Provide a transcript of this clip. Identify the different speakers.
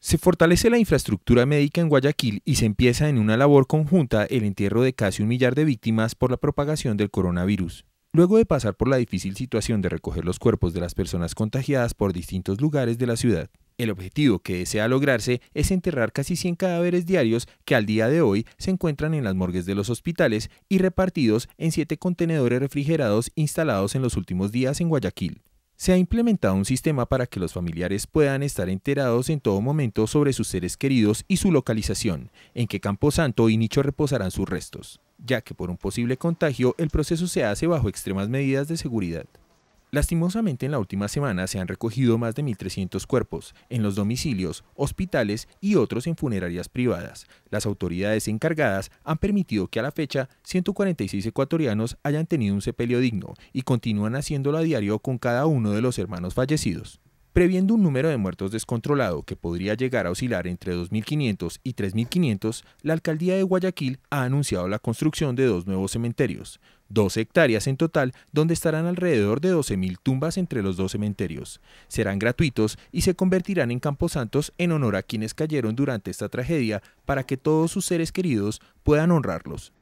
Speaker 1: Se fortalece la infraestructura médica en Guayaquil y se empieza en una labor conjunta el entierro de casi un millar de víctimas por la propagación del coronavirus. Luego de pasar por la difícil situación de recoger los cuerpos de las personas contagiadas por distintos lugares de la ciudad, el objetivo que desea lograrse es enterrar casi 100 cadáveres diarios que al día de hoy se encuentran en las morgues de los hospitales y repartidos en siete contenedores refrigerados instalados en los últimos días en Guayaquil. Se ha implementado un sistema para que los familiares puedan estar enterados en todo momento sobre sus seres queridos y su localización, en qué campo santo y nicho reposarán sus restos, ya que por un posible contagio el proceso se hace bajo extremas medidas de seguridad. Lastimosamente en la última semana se han recogido más de 1.300 cuerpos en los domicilios, hospitales y otros en funerarias privadas. Las autoridades encargadas han permitido que a la fecha 146 ecuatorianos hayan tenido un sepelio digno y continúan haciéndolo a diario con cada uno de los hermanos fallecidos previendo un número de muertos descontrolado que podría llegar a oscilar entre 2.500 y 3.500, la alcaldía de Guayaquil ha anunciado la construcción de dos nuevos cementerios, dos hectáreas en total, donde estarán alrededor de 12.000 tumbas entre los dos cementerios. Serán gratuitos y se convertirán en campos santos en honor a quienes cayeron durante esta tragedia para que todos sus seres queridos puedan honrarlos.